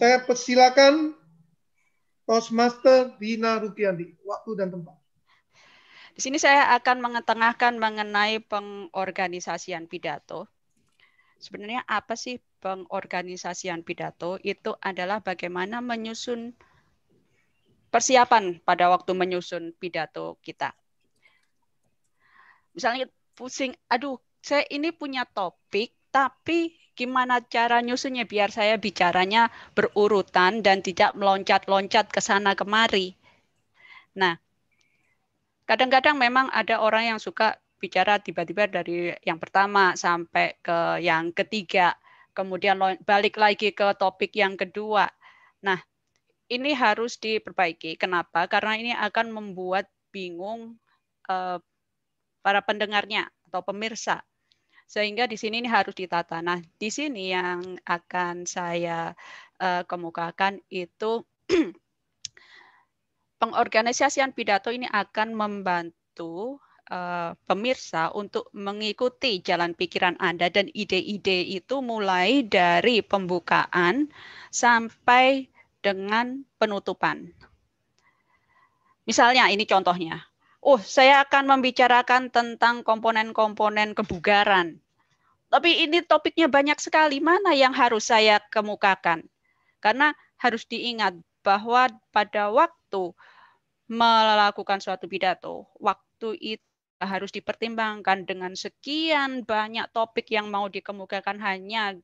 saya persilakan Toastmaster Dina Rupiandi, waktu dan tempat. Di sini saya akan mengetengahkan mengenai pengorganisasian pidato. Sebenarnya apa sih pengorganisasian pidato? Itu adalah bagaimana menyusun persiapan pada waktu menyusun pidato kita. Misalnya pusing, aduh, saya ini punya topik, tapi gimana cara nyusunnya biar saya bicaranya berurutan dan tidak meloncat-loncat ke sana kemari. Nah, kadang-kadang memang ada orang yang suka bicara tiba-tiba dari yang pertama sampai ke yang ketiga, kemudian balik lagi ke topik yang kedua. Nah, ini harus diperbaiki. Kenapa? Karena ini akan membuat bingung uh, para pendengarnya atau pemirsa sehingga di sini ini harus ditata. Nah, di sini yang akan saya uh, kemukakan itu pengorganisasian pidato ini akan membantu uh, pemirsa untuk mengikuti jalan pikiran Anda dan ide-ide itu mulai dari pembukaan sampai dengan penutupan. Misalnya ini contohnya oh saya akan membicarakan tentang komponen-komponen kebugaran. Tapi ini topiknya banyak sekali, mana yang harus saya kemukakan? Karena harus diingat bahwa pada waktu melakukan suatu pidato, waktu itu harus dipertimbangkan dengan sekian banyak topik yang mau dikemukakan hanya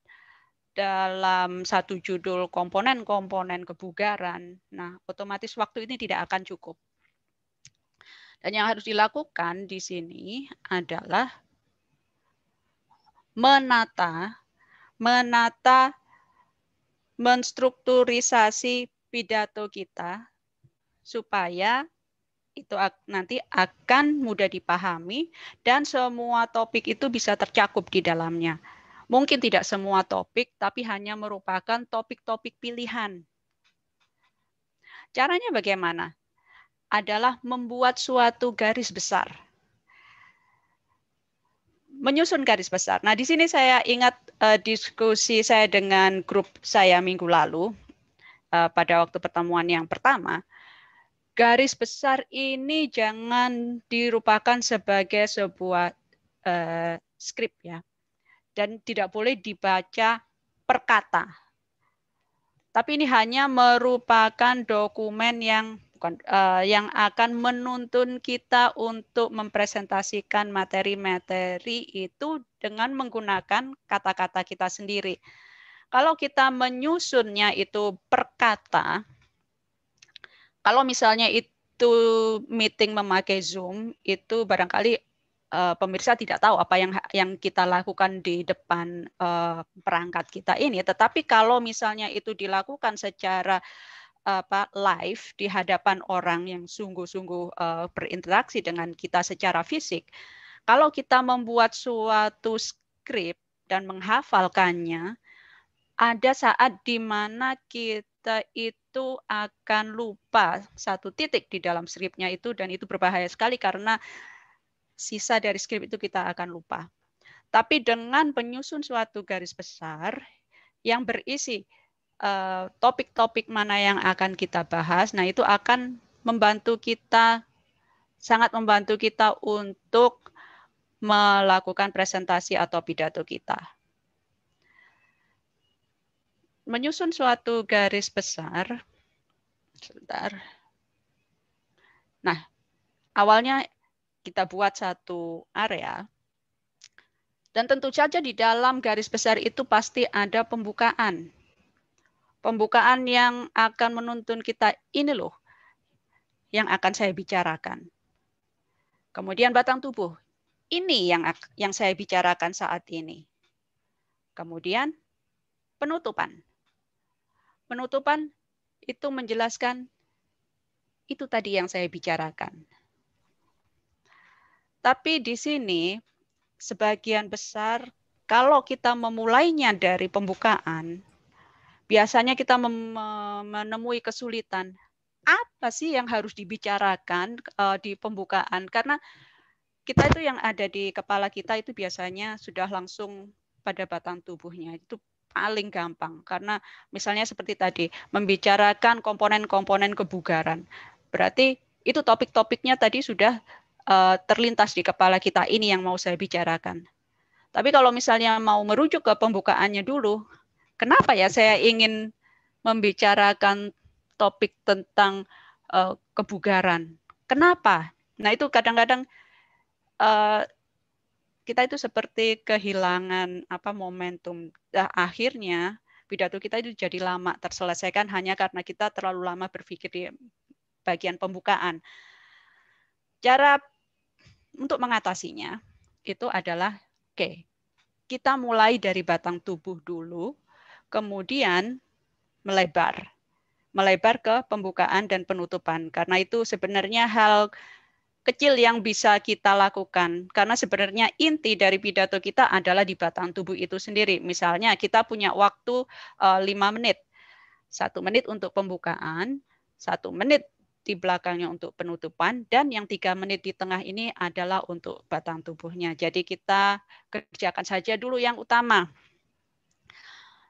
dalam satu judul komponen-komponen kebugaran. Nah, otomatis waktu ini tidak akan cukup. Dan yang harus dilakukan di sini adalah menata, menata, menstrukturisasi pidato kita supaya itu nanti akan mudah dipahami dan semua topik itu bisa tercakup di dalamnya. Mungkin tidak semua topik, tapi hanya merupakan topik-topik pilihan. Caranya bagaimana? adalah membuat suatu garis besar. Menyusun garis besar. Nah, di sini saya ingat uh, diskusi saya dengan grup saya minggu lalu uh, pada waktu pertemuan yang pertama. Garis besar ini jangan dirupakan sebagai sebuah uh, skrip ya. Dan tidak boleh dibaca per kata. Tapi ini hanya merupakan dokumen yang bukan uh, yang akan menuntun kita untuk mempresentasikan materi-materi itu dengan menggunakan kata-kata kita sendiri. Kalau kita menyusunnya itu per kata, kalau misalnya itu meeting memakai Zoom, itu barangkali uh, pemirsa tidak tahu apa yang yang kita lakukan di depan uh, perangkat kita ini. Tetapi kalau misalnya itu dilakukan secara uh, apa live di hadapan orang yang sungguh-sungguh uh, berinteraksi dengan kita secara fisik. Kalau kita membuat suatu skrip dan menghafalkannya, ada saat di mana kita itu akan lupa satu titik di dalam skripnya itu dan itu berbahaya sekali karena sisa dari skrip itu kita akan lupa. Tapi dengan penyusun suatu garis besar yang berisi Eh, topik-topik uh, mana yang akan kita bahas. Nah, itu akan membantu kita sangat membantu kita untuk melakukan presentasi atau pidato kita. Menyusun suatu garis besar. Sebentar. Nah, awalnya kita buat satu area. Dan tentu saja di dalam garis besar itu pasti ada pembukaan pembukaan yang akan menuntun kita ini loh yang akan saya bicarakan. Kemudian batang tubuh. Ini yang yang saya bicarakan saat ini. Kemudian penutupan. Penutupan itu menjelaskan itu tadi yang saya bicarakan. Tapi di sini sebagian besar kalau kita memulainya dari pembukaan, biasanya kita menemui kesulitan. Apa sih yang harus dibicarakan uh, di pembukaan? Karena kita itu yang ada di kepala kita itu biasanya sudah langsung pada batang tubuhnya. Itu paling gampang karena misalnya seperti tadi membicarakan komponen-komponen kebugaran. Berarti itu topik-topiknya tadi sudah uh, terlintas di kepala kita ini yang mau saya bicarakan. Tapi kalau misalnya mau merujuk ke pembukaannya dulu, Kenapa ya saya ingin membicarakan topik tentang uh, kebugaran? Kenapa? Nah itu kadang-kadang uh, kita itu seperti kehilangan apa momentum. Nah, akhirnya pidato kita itu jadi lama terselesaikan hanya karena kita terlalu lama berpikir di bagian pembukaan. Cara untuk mengatasinya itu adalah oke, okay, kita mulai dari batang tubuh dulu, kemudian melebar. Melebar ke pembukaan dan penutupan. Karena itu sebenarnya hal kecil yang bisa kita lakukan. Karena sebenarnya inti dari pidato kita adalah di batang tubuh itu sendiri. Misalnya kita punya waktu eh, lima menit. Satu menit untuk pembukaan, satu menit di belakangnya untuk penutupan, dan yang tiga menit di tengah ini adalah untuk batang tubuhnya. Jadi kita kerjakan saja dulu yang utama.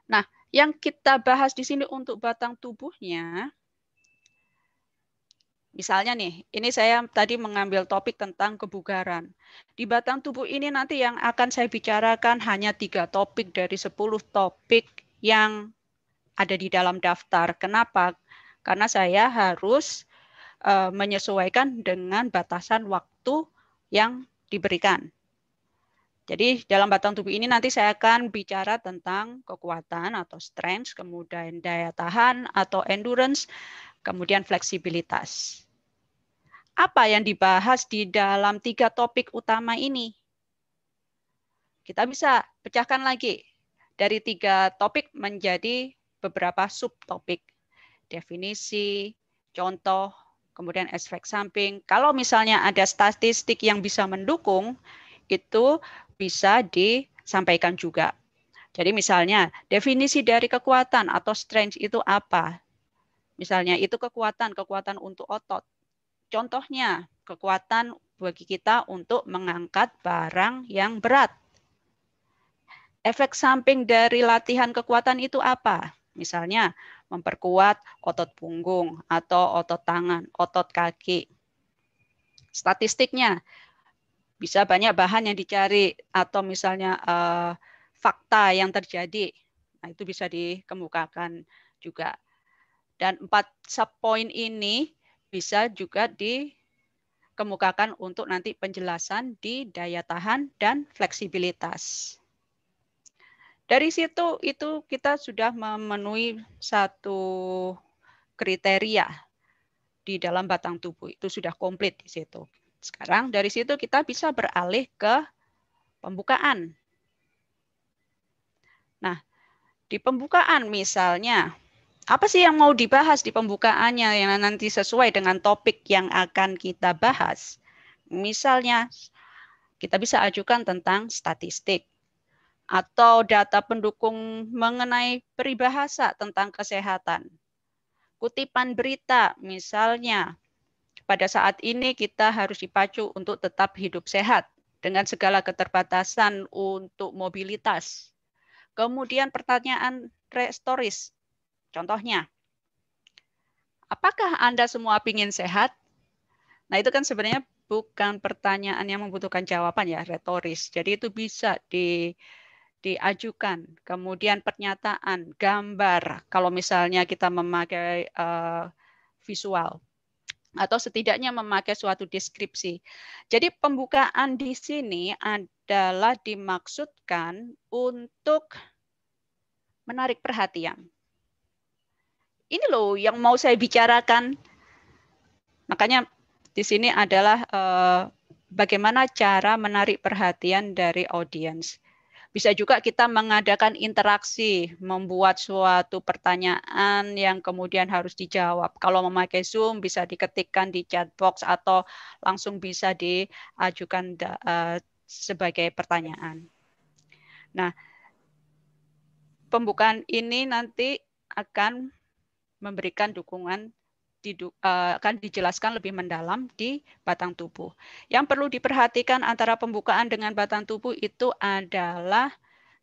Nah, yang kita bahas di sini untuk batang tubuhnya, misalnya nih, ini saya tadi mengambil topik tentang kebugaran. Di batang tubuh ini nanti yang akan saya bicarakan hanya tiga topik dari 10 topik yang ada di dalam daftar. Kenapa? Karena saya harus eh, menyesuaikan dengan batasan waktu yang diberikan. Jadi dalam batang tubuh ini nanti saya akan bicara tentang kekuatan atau strength, kemudian daya tahan atau endurance, kemudian fleksibilitas. Apa yang dibahas di dalam tiga topik utama ini? Kita bisa pecahkan lagi dari tiga topik menjadi beberapa subtopik. Definisi, contoh, kemudian efek samping. Kalau misalnya ada statistik yang bisa mendukung, itu bisa disampaikan juga. Jadi misalnya definisi dari kekuatan atau strength itu apa? Misalnya itu kekuatan, kekuatan untuk otot. Contohnya kekuatan bagi kita untuk mengangkat barang yang berat. Efek samping dari latihan kekuatan itu apa? Misalnya memperkuat otot punggung atau otot tangan, otot kaki. Statistiknya, bisa banyak bahan yang dicari atau misalnya uh, fakta yang terjadi. Nah, itu bisa dikemukakan juga. Dan empat subpoint ini bisa juga dikemukakan untuk nanti penjelasan di daya tahan dan fleksibilitas. Dari situ itu kita sudah memenuhi satu kriteria di dalam batang tubuh. Itu sudah komplit di situ. Sekarang dari situ kita bisa beralih ke pembukaan. Nah, di pembukaan misalnya, apa sih yang mau dibahas di pembukaannya yang nanti sesuai dengan topik yang akan kita bahas? Misalnya, kita bisa ajukan tentang statistik atau data pendukung mengenai peribahasa tentang kesehatan. Kutipan berita misalnya pada saat ini kita harus dipacu untuk tetap hidup sehat dengan segala keterbatasan untuk mobilitas. Kemudian pertanyaan restoris, contohnya, apakah Anda semua ingin sehat? Nah itu kan sebenarnya bukan pertanyaan yang membutuhkan jawaban ya, retoris. Jadi itu bisa di diajukan. Kemudian pernyataan, gambar. Kalau misalnya kita memakai uh, visual atau setidaknya memakai suatu deskripsi. Jadi pembukaan di sini adalah dimaksudkan untuk menarik perhatian. Ini loh yang mau saya bicarakan. Makanya di sini adalah eh, bagaimana cara menarik perhatian dari audiens. Bisa juga kita mengadakan interaksi, membuat suatu pertanyaan yang kemudian harus dijawab. Kalau memakai Zoom bisa diketikkan di chat box atau langsung bisa diajukan eh, sebagai pertanyaan. Nah, pembukaan ini nanti akan memberikan dukungan didu, eh, akan dijelaskan lebih mendalam di batang tubuh. Yang perlu diperhatikan antara pembukaan dengan batang tubuh itu adalah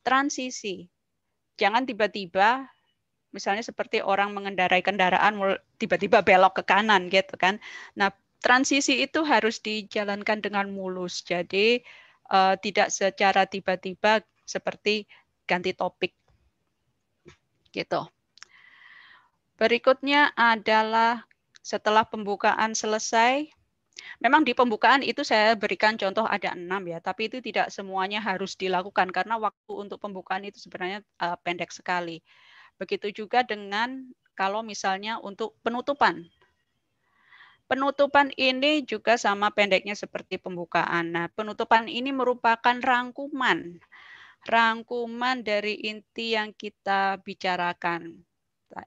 transisi. Jangan tiba-tiba misalnya seperti orang mengendarai kendaraan tiba-tiba belok ke kanan gitu kan. Nah, transisi itu harus dijalankan dengan mulus. Jadi uh, tidak secara tiba-tiba seperti ganti topik. Gitu. Berikutnya adalah setelah pembukaan selesai, Memang di pembukaan itu saya berikan contoh ada enam ya, tapi itu tidak semuanya harus dilakukan karena waktu untuk pembukaan itu sebenarnya eh, pendek sekali. Begitu juga dengan kalau misalnya untuk penutupan. Penutupan ini juga sama pendeknya seperti pembukaan. Nah, penutupan ini merupakan rangkuman. Rangkuman dari inti yang kita bicarakan nah,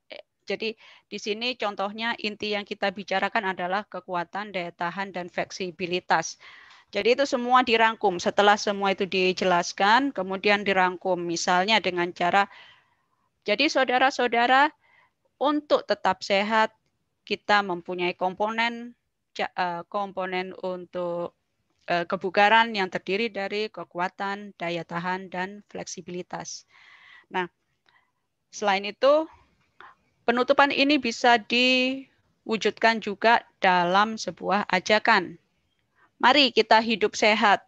jadi di sini contohnya inti yang kita bicarakan adalah kekuatan, daya tahan, dan fleksibilitas. Jadi itu semua dirangkum. Setelah semua itu dijelaskan, kemudian dirangkum misalnya dengan cara jadi saudara-saudara untuk tetap sehat kita mempunyai komponen e, komponen untuk e, kebugaran yang terdiri dari kekuatan, daya tahan dan fleksibilitas. Nah, selain itu Penutupan ini bisa diwujudkan juga dalam sebuah ajakan. Mari kita hidup sehat.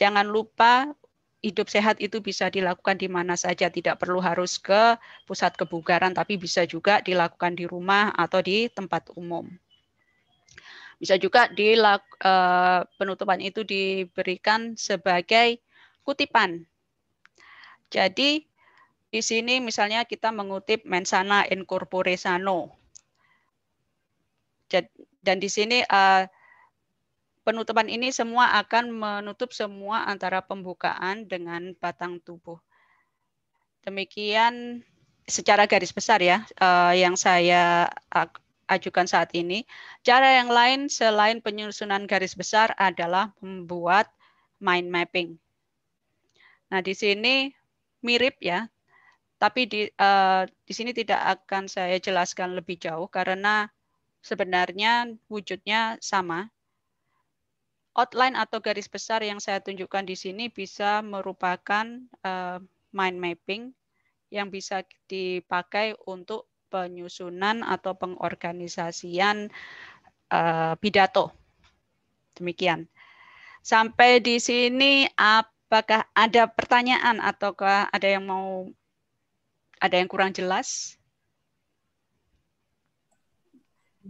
Jangan lupa hidup sehat itu bisa dilakukan di mana saja, tidak perlu harus ke pusat kebugaran, tapi bisa juga dilakukan di rumah atau di tempat umum. Bisa juga dilakukan eh, penutupan itu diberikan sebagai kutipan. Jadi di sini misalnya kita mengutip mensana incorpore sano. Dan di sini eh, penutupan ini semua akan menutup semua antara pembukaan dengan batang tubuh. Demikian secara garis besar ya eh, yang saya ajukan saat ini. Cara yang lain selain penyusunan garis besar adalah membuat mind mapping. Nah, di sini mirip ya tapi di uh, di sini tidak akan saya jelaskan lebih jauh karena sebenarnya wujudnya sama. Outline atau garis besar yang saya tunjukkan di sini bisa merupakan uh, mind mapping yang bisa dipakai untuk penyusunan atau pengorganisasian uh, pidato. Demikian. Sampai di sini apakah ada pertanyaan ataukah ada yang mau ada yang kurang jelas?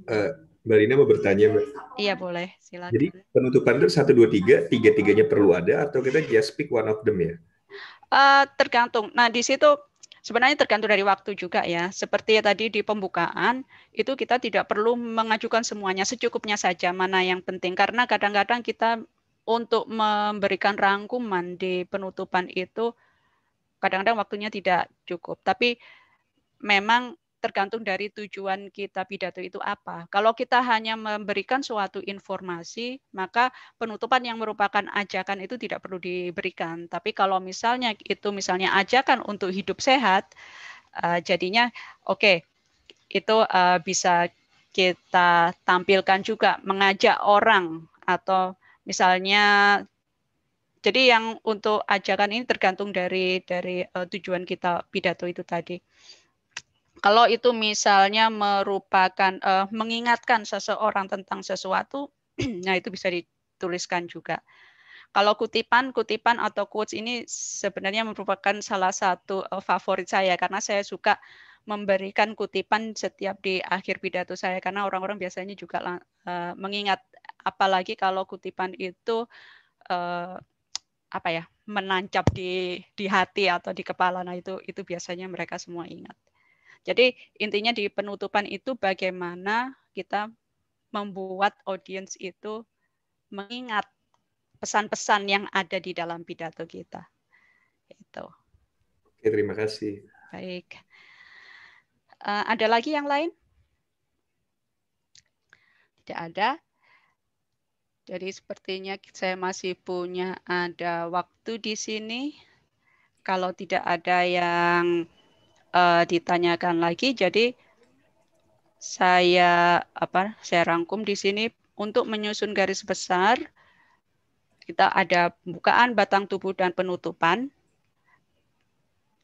Uh, Mbak Lina mau bertanya, Mbak. Iya, boleh. Silakan. Jadi penutupan itu 1, 2, 3, tiga-tiganya perlu ada atau kita just pick one of them ya? Uh, tergantung. Nah, di situ sebenarnya tergantung dari waktu juga ya. Seperti tadi di pembukaan, itu kita tidak perlu mengajukan semuanya, secukupnya saja mana yang penting. Karena kadang-kadang kita untuk memberikan rangkuman di penutupan itu kadang-kadang waktunya tidak cukup. Tapi memang tergantung dari tujuan kita pidato itu apa. Kalau kita hanya memberikan suatu informasi, maka penutupan yang merupakan ajakan itu tidak perlu diberikan. Tapi kalau misalnya itu misalnya ajakan untuk hidup sehat, eh, jadinya oke, okay, itu eh, bisa kita tampilkan juga mengajak orang atau misalnya jadi yang untuk ajakan ini tergantung dari dari uh, tujuan kita pidato itu tadi. Kalau itu misalnya merupakan uh, mengingatkan seseorang tentang sesuatu, nah itu bisa dituliskan juga. Kalau kutipan, kutipan atau quotes ini sebenarnya merupakan salah satu uh, favorit saya karena saya suka memberikan kutipan setiap di akhir pidato saya karena orang-orang biasanya juga uh, mengingat apalagi kalau kutipan itu uh, apa ya menancap di di hati atau di kepala nah itu itu biasanya mereka semua ingat jadi intinya di penutupan itu bagaimana kita membuat audiens itu mengingat pesan-pesan yang ada di dalam pidato kita itu oke terima kasih baik uh, ada lagi yang lain tidak ada jadi sepertinya saya masih punya ada waktu di sini. Kalau tidak ada yang uh, ditanyakan lagi, jadi saya apa? Saya rangkum di sini untuk menyusun garis besar kita ada pembukaan batang tubuh dan penutupan.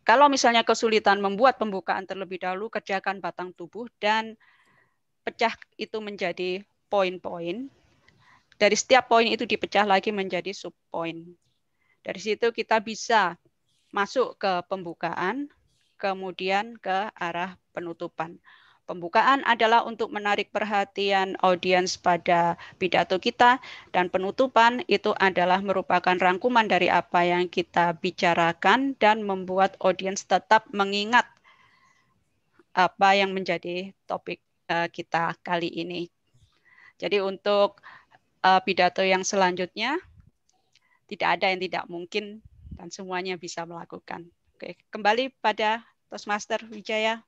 Kalau misalnya kesulitan membuat pembukaan terlebih dahulu, kerjakan batang tubuh dan pecah itu menjadi poin-poin. Dari setiap poin itu dipecah lagi menjadi sub poin. Dari situ kita bisa masuk ke pembukaan, kemudian ke arah penutupan. Pembukaan adalah untuk menarik perhatian audiens pada pidato kita dan penutupan itu adalah merupakan rangkuman dari apa yang kita bicarakan dan membuat audiens tetap mengingat apa yang menjadi topik eh, kita kali ini. Jadi untuk uh, pidato yang selanjutnya tidak ada yang tidak mungkin dan semuanya bisa melakukan. Oke, kembali pada Toastmaster Wijaya.